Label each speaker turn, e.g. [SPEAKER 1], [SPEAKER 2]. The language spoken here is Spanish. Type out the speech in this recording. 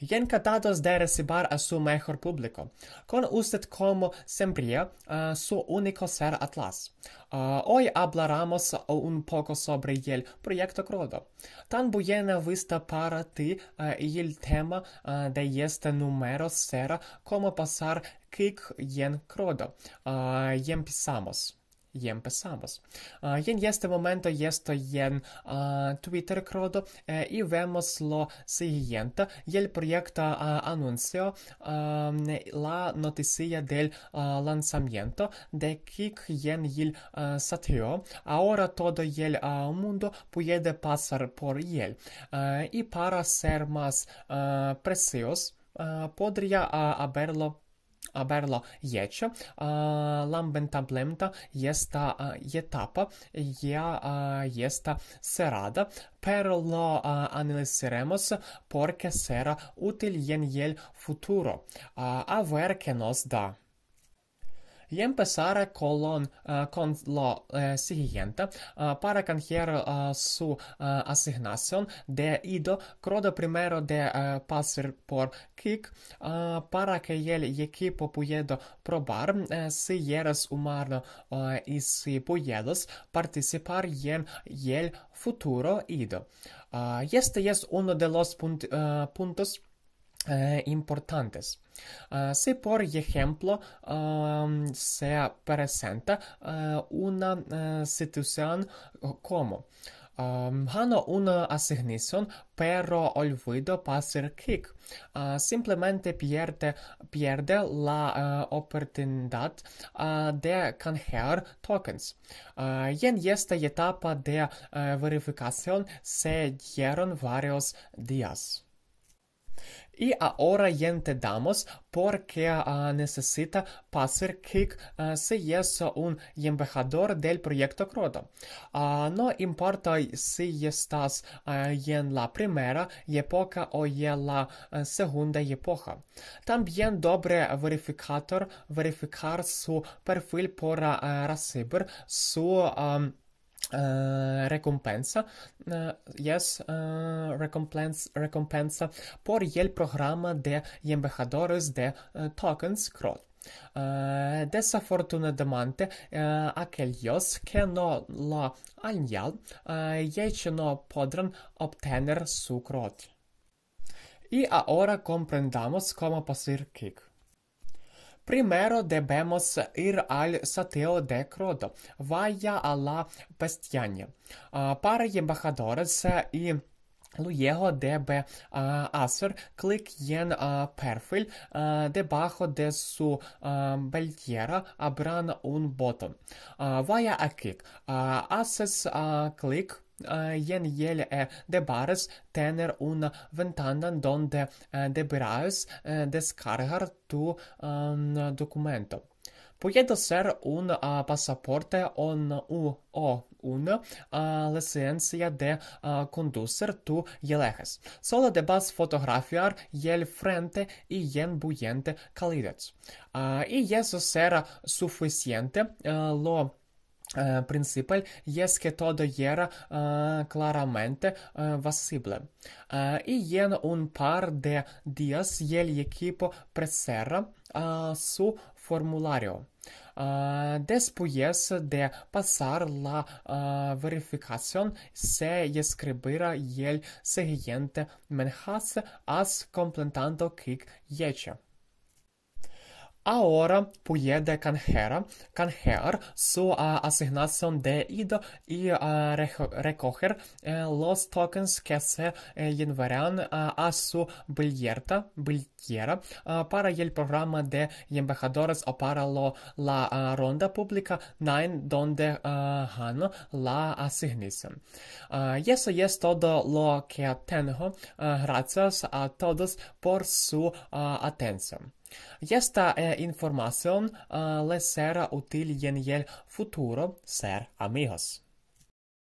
[SPEAKER 1] Gjen cantados de recibar a su mejor público, con usted como siempre uh, su único ser Atlas. Uh, hoy hablaremos un poco sobre el proyecto Crodo. Tan buena vista para ti uh, y el tema de este número será cómo pasar kick en Crodo. y empezamos. jen pasavas. Uh, ah, jen jeste momento, jeste jen ah, Twitter krodo, e, i vemos lo siguiente, jel projekta uh, anuncio la noticia del uh, lanzamiento de kik jen jil satio, a todo jel mundo puede pasar por jel. I para ser mas precios, podria uh, haberlo berlo iecea. L-ambentamentă este etapă, ea este serada, per lo analizaremos porque será útil en el futuro. A ver que nos da. y empezar con, con eh, lo eh, siguiente eh, para canjear su asignación de ido creo primero de pasar por kick para que el equipo pueda probar si eres humano y si puedes participar en el futuro ido. este es uno de los puntos importantes. si por ejemplo se presenta una situación como gano una asignación pero olvido pasar kick. simplemente pierde, pierde la oportunidad de canjear tokens. y en esta etapa de verificación se dieron varios días. Y ahora ya entendamos por qué ah, necesita pasar que ah, si es un embajador del proyecto crudo. Ah, no importa si estás en la primera época o en la segunda época. También doble verificador verificar su perfil para recibir su recompensa. Э, э, yes, recompensa, э, recompensa por el programa de embajadores de tokens CROT. desafortunadamente, aquellos que no lo han hecho no podrán obtener su CROT. Y ahora comprendamos cómo pasar kick. Primero debemos ir al Sateo de Crodo, vaya a la Pestiaña, uh, para embajadores y Luego debe uh, hacer clic en uh, perfil. Uh, debajo de su beltera habrá un botón. vaya a clic. haces clic Jen Jelle de Bares tener una ventanan donde deberás descargar tu um, documento. Puede ser un uh, pasaporte o, uh, o una uh, licencia de conducir tu eleges. Solo debas fotografiar el frente y en bullente calidad. y eso será suficiente. lo Uh, principal es que todo era uh, claramente uh, visible. y en un par de días el equipo presera su formulario. después de pasar la verificación, se escribirá el siguiente mensaje as completando clic hecho. Ahora puede canjear, canjear su ah, asignación de IDO y ah, recoger eh, los tokens que se enviarán eh, ah, a su billeta, billetera para el programa de embajadores o para la ronda pública Nine donde han la asignación. y eso es todo lo que tengo. gracias a todos por su atención. Esta eh, información uh, les será futuro, ser amigos.